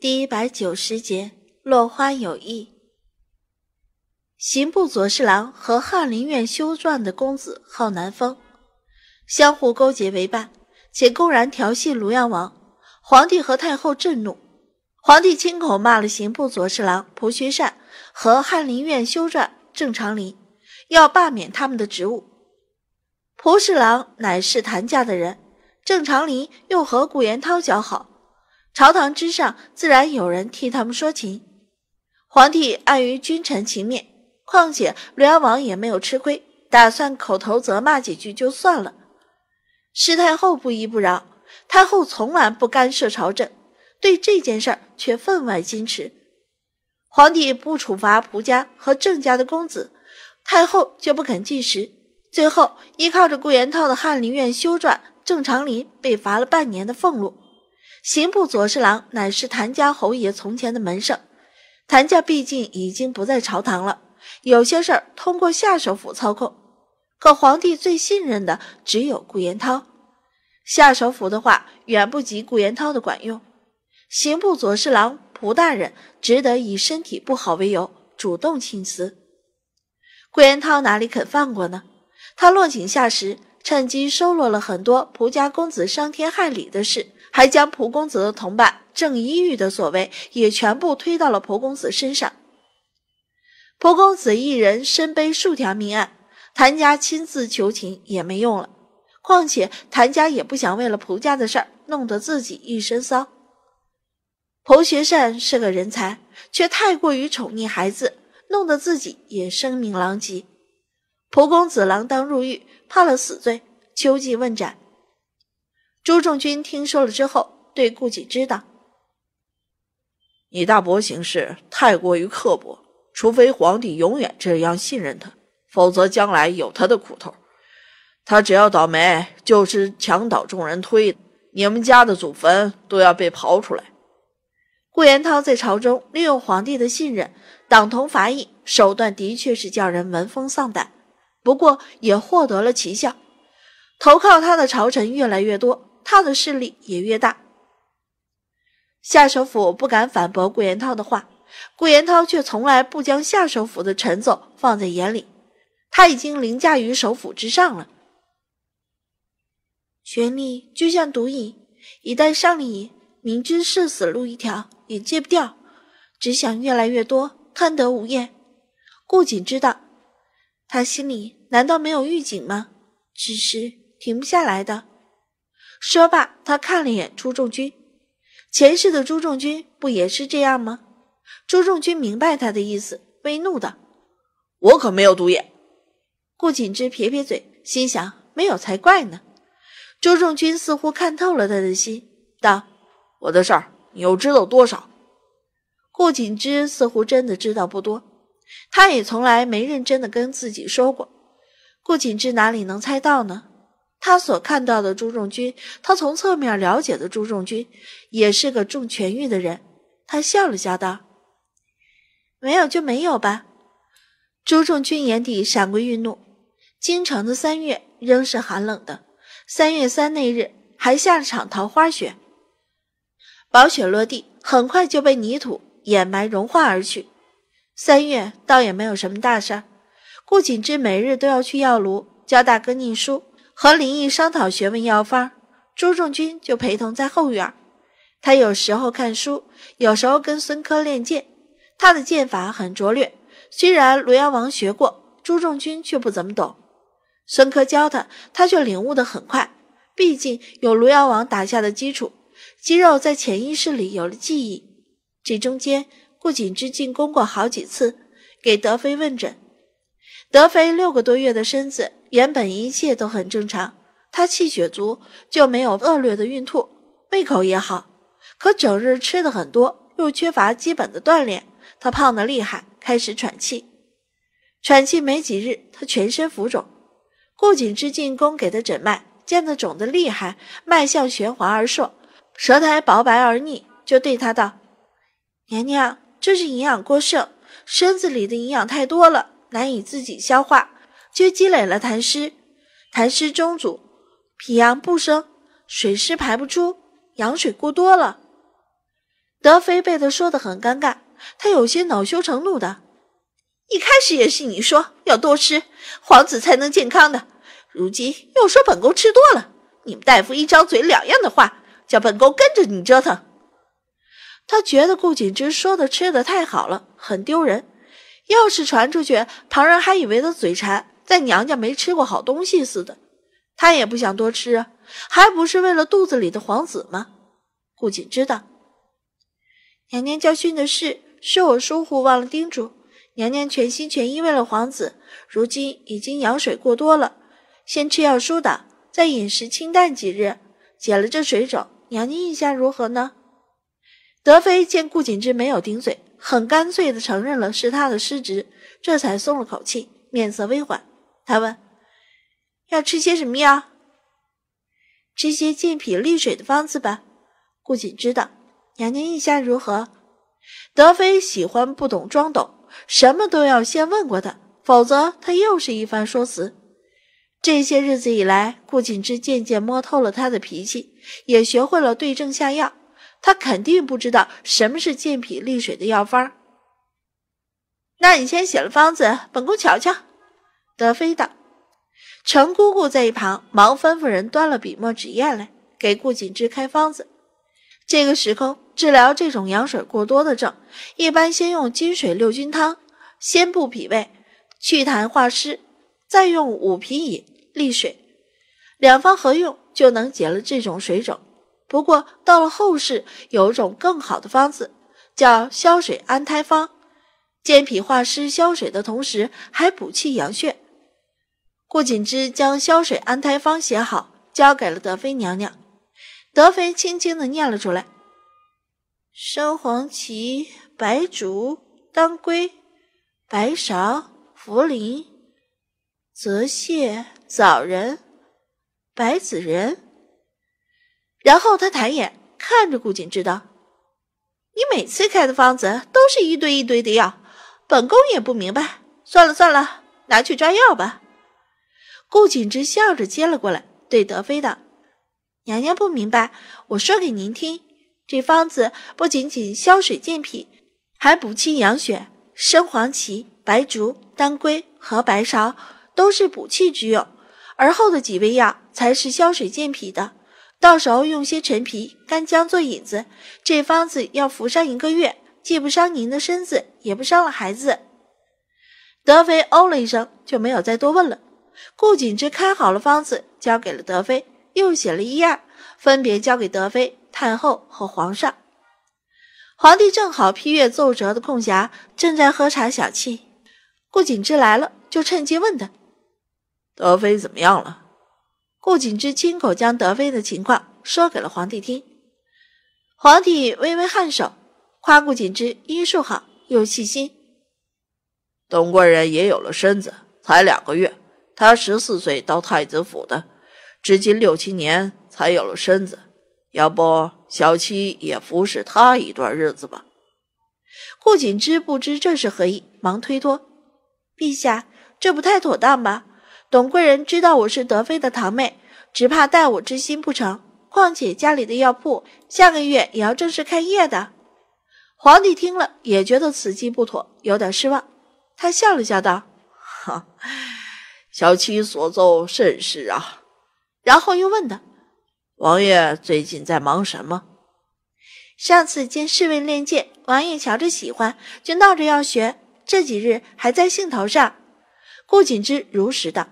第一百九十节，落花有意。刑部左侍郎和翰林院修撰的公子浩南风，相互勾结为伴，且公然调戏庐阳王。皇帝和太后震怒，皇帝亲口骂了刑部左侍郎蒲学善和翰林院修撰郑长林，要罢免他们的职务。蒲侍郎乃是谭家的人，郑长林又和顾延涛交好。朝堂之上，自然有人替他们说情。皇帝碍于君臣情面，况且鲁王也没有吃亏，打算口头责骂几句就算了。施太后不依不饶，太后从来不干涉朝政，对这件事儿却分外矜持。皇帝不处罚蒲家和郑家的公子，太后却不肯进食。最后，依靠着顾延涛的翰林院修撰郑长林被罚了半年的俸禄。刑部左侍郎乃是谭家侯爷从前的门生，谭家毕竟已经不在朝堂了，有些事儿通过夏首府操控。可皇帝最信任的只有顾延涛，夏首府的话远不及顾延涛的管用。刑部左侍郎蒲大人值得以身体不好为由主动请辞，顾延涛哪里肯放过呢？他落井下石，趁机收罗了很多蒲家公子伤天害理的事。还将蒲公子的同伴郑一玉的所为也全部推到了蒲公子身上。蒲公子一人身背数条命案，谭家亲自求情也没用了。况且谭家也不想为了蒲家的事儿弄得自己一身骚。蒲学善是个人才，却太过于宠溺孩子，弄得自己也声名狼藉。蒲公子锒铛入狱，判了死罪，秋季问斩。朱重军听说了之后，对顾景之道：“你大伯行事太过于刻薄，除非皇帝永远这样信任他，否则将来有他的苦头。他只要倒霉，就是墙倒众人推你们家的祖坟都要被刨出来。”顾延涛在朝中利用皇帝的信任，党同伐异，手段的确是叫人闻风丧胆。不过也获得了奇效，投靠他的朝臣越来越多。他的势力也越大，夏首府不敢反驳顾延涛的话。顾延涛却从来不将夏首府的陈总放在眼里，他已经凌驾于首府之上了。权力就像毒瘾，一旦上了瘾，明知是死路一条也戒不掉，只想越来越多，贪得无厌。顾景知道，他心里难道没有预警吗？只是停不下来的。说罢，他看了一眼朱仲军，前世的朱仲军不也是这样吗？朱仲军明白他的意思，微怒道：“我可没有独眼。”顾锦之撇撇嘴，心想：“没有才怪呢。”朱仲军似乎看透了他的心，道：“我的事儿，你又知道多少？”顾锦之似乎真的知道不多，他也从来没认真的跟自己说过。顾锦之哪里能猜到呢？他所看到的朱仲军，他从侧面了解的朱仲军，也是个重痊愈的人。他笑了笑，道：“没有就没有吧。”朱仲军眼底闪过愠怒。京城的三月仍是寒冷的，三月三那日还下了场桃花雪，薄雪落地，很快就被泥土掩埋融化而去。三月倒也没有什么大事儿。顾景之每日都要去药炉教大哥念书。和林毅商讨学问药方，朱重军就陪同在后院。他有时候看书，有时候跟孙科练剑。他的剑法很拙劣，虽然卢妖王学过，朱重军却不怎么懂。孙科教他，他却领悟的很快，毕竟有卢妖王打下的基础，肌肉在潜意识里有了记忆。这中间，顾景之进攻过好几次，给德妃问诊。德妃六个多月的身子。原本一切都很正常，他气血足，就没有恶劣的孕吐，胃口也好。可整日吃的很多，又缺乏基本的锻炼，他胖的厉害，开始喘气。喘气没几日，他全身浮肿。顾景之进宫给他诊脉，见他肿的厉害，脉象玄滑而硕，舌苔薄白而腻，就对他道：“娘娘，这是营养过剩，身子里的营养太多了，难以自己消化。”就积累了痰湿，痰湿中阻，脾阳不生，水湿排不出，羊水过多了。德妃被他说的很尴尬，她有些恼羞成怒的。一开始也是你说要多吃，皇子才能健康的，如今又说本宫吃多了，你们大夫一张嘴两样的话，叫本宫跟着你折腾。她觉得顾景之说的吃的太好了，很丢人，要是传出去，旁人还以为她嘴馋。在娘家没吃过好东西似的，她也不想多吃啊，还不是为了肚子里的皇子吗？顾锦知道：“娘娘教训的事，是我疏忽忘了叮嘱。娘娘全心全意为了皇子，如今已经羊水过多了，先吃药疏导，再饮食清淡几日，解了这水肿。娘娘意下如何呢？”德妃见顾景之没有顶嘴，很干脆的承认了是他的失职，这才松了口气，面色微缓。他问：“要吃些什么药？吃些健脾利水的方子吧。”顾锦之道：“娘娘意下如何？”德妃喜欢不懂装懂，什么都要先问过他，否则他又是一番说辞。这些日子以来，顾锦之渐渐摸透了他的脾气，也学会了对症下药。他肯定不知道什么是健脾利水的药方。那你先写了方子，本宫瞧瞧。德妃道：“程姑姑在一旁忙吩咐人端了笔墨纸砚来，给顾景之开方子。这个时空治疗这种羊水过多的症，一般先用金水六君汤，先补脾胃、祛痰化湿，再用五皮饮利水，两方合用就能解了这种水肿。不过到了后世，有种更好的方子，叫消水安胎方，健脾化湿、消水的同时，还补气养血。”顾锦之将消水安胎方写好，交给了德妃娘娘。德妃轻轻的念了出来：生黄芪、白术、当归、白芍、茯苓、泽泻、枣仁、白子仁。然后她抬眼看着顾锦之道：“你每次开的方子都是一堆一堆的药，本宫也不明白。算了算了，拿去抓药吧。”顾景之笑着接了过来，对德妃道：“娘娘不明白，我说给您听。这方子不仅仅消水健脾，还补气养血。生黄芪、白术、当归和白芍都是补气之用，而后的几味药才是消水健脾的。到时候用些陈皮、干姜做引子，这方子要服上一个月，既不伤您的身子，也不伤了孩子。”德妃哦了一声，就没有再多问了。顾景之开好了方子，交给了德妃，又写了一二，分别交给德妃、太后和皇上。皇帝正好批阅奏折的空暇，正在喝茶小憩，顾景之来了，就趁机问他：“德妃怎么样了？”顾景之亲口将德妃的情况说给了皇帝听，皇帝微微颔首，夸顾景之医术好，又细心。董贵人也有了身子，才两个月。他十四岁到太子府的，至今六七年才有了身子，要不小七也服侍他一段日子吧。顾锦之不知这是何意，忙推脱：“陛下，这不太妥当吧？董贵人知道我是德妃的堂妹，只怕待我之心不成。况且家里的药铺下个月也要正式开业的。”皇帝听了也觉得此计不妥，有点失望。他笑了笑道：“哈。”小七所奏甚是啊，然后又问他：“王爷最近在忙什么？”上次见侍卫练剑，王爷瞧着喜欢，就闹着要学。这几日还在兴头上。顾锦之如实道。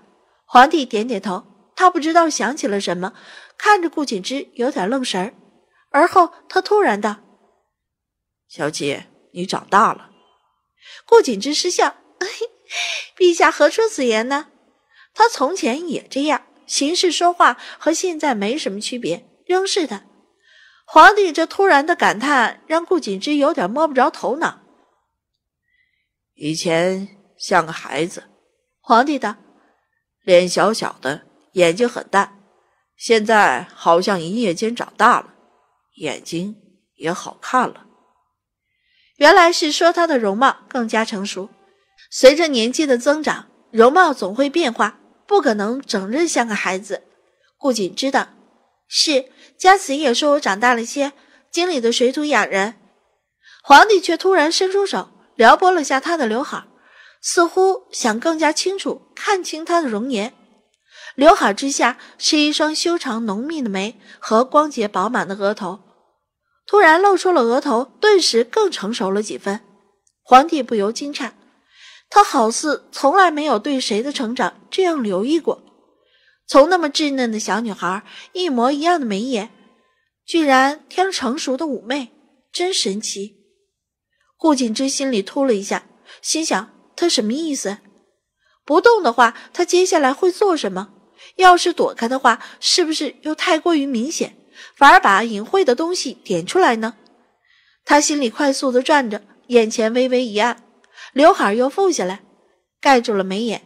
皇帝点点头，他不知道想起了什么，看着顾锦之有点愣神儿。而后他突然道：“小姐，你长大了。”顾锦之失笑：“陛下何出此言呢？”他从前也这样行事说话，和现在没什么区别，仍是他。皇帝这突然的感叹让顾锦之有点摸不着头脑。以前像个孩子，皇帝的脸小小的，眼睛很淡；现在好像一夜间长大了，眼睛也好看了。原来是说他的容貌更加成熟。随着年纪的增长，容貌总会变化。不可能整日像个孩子，顾锦知道，是家慈也说我长大了些。京里的水土养人，皇帝却突然伸出手撩拨了下他的刘海，似乎想更加清楚看清他的容颜。刘海之下是一双修长浓密的眉和光洁饱满的额头，突然露出了额头，顿时更成熟了几分。皇帝不由惊诧。他好似从来没有对谁的成长这样留意过，从那么稚嫩的小女孩，一模一样的眉眼，居然添了成熟的妩媚，真神奇。顾景之心里突了一下，心想他什么意思？不动的话，他接下来会做什么？要是躲开的话，是不是又太过于明显，反而把隐晦的东西点出来呢？他心里快速的转着，眼前微微一暗。刘海又覆下来，盖住了眉眼。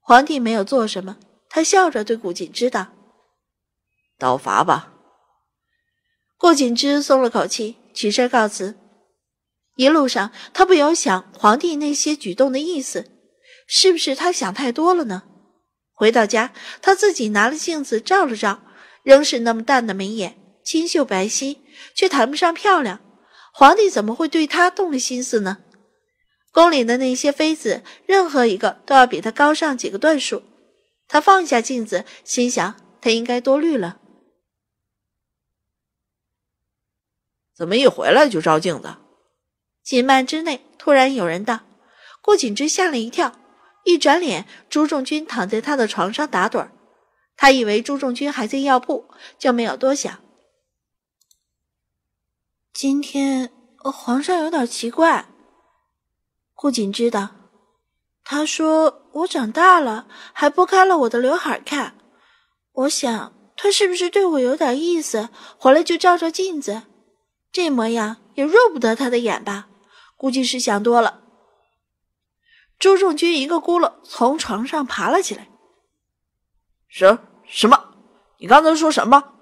皇帝没有做什么，他笑着对顾锦之道：“倒伐吧。”顾锦之松了口气，起身告辞。一路上，他不由想，皇帝那些举动的意思，是不是他想太多了呢？回到家，他自己拿了镜子照了照，仍是那么淡的眉眼，清秀白皙，却谈不上漂亮。皇帝怎么会对他动了心思呢？宫里的那些妃子，任何一个都要比她高上几个段数。她放下镜子，心想：她应该多虑了。怎么一回来就照镜子？锦幔之内，突然有人道：“顾景之，吓了一跳。一转脸，朱仲军躺在他的床上打盹儿。他以为朱仲军还在药铺，就没有多想。今天皇上有点奇怪。”顾锦知道，他说我长大了，还拨开了我的刘海看。我想他是不是对我有点意思？回来就照照镜子，这模样也入不得他的眼吧？估计是想多了。朱仲军一个轱辘从床上爬了起来：“什什么？你刚才说什么？”